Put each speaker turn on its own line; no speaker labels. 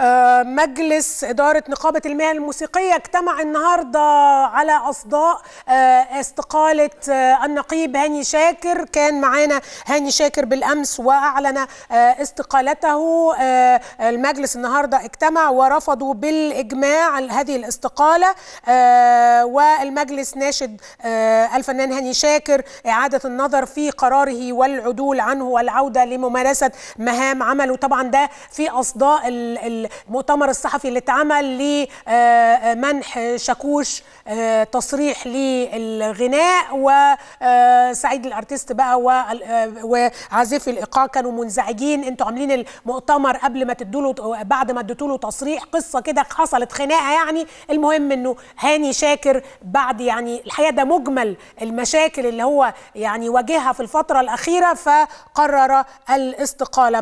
آه، مجلس إدارة نقابة المهن الموسيقية اجتمع النهاردة على أصداء آه، استقالة آه، النقيب هاني شاكر كان معانا هاني شاكر بالأمس وأعلن استقالته المجلس النهاردة اجتمع ورفضوا بالإجماع هذه الاستقالة والمجلس ناشد الفنان هاني شاكر إعادة النظر في قراره والعدول عنه والعودة لممارسة مهام عمله طبعا ده في أصداء ال المؤتمر الصحفي اللي اتعمل لمنح آه، آه، شاكوش آه، تصريح للغناء وسعيد الارتيست بقى وعازف الايقاع كانوا منزعجين انتوا عاملين المؤتمر قبل ما تدوا بعد ما اديتوا له تصريح قصه كده حصلت خناقه يعني المهم انه هاني شاكر بعد يعني الحقيقه ده مجمل المشاكل اللي هو يعني واجهها في الفتره الاخيره فقرر الاستقاله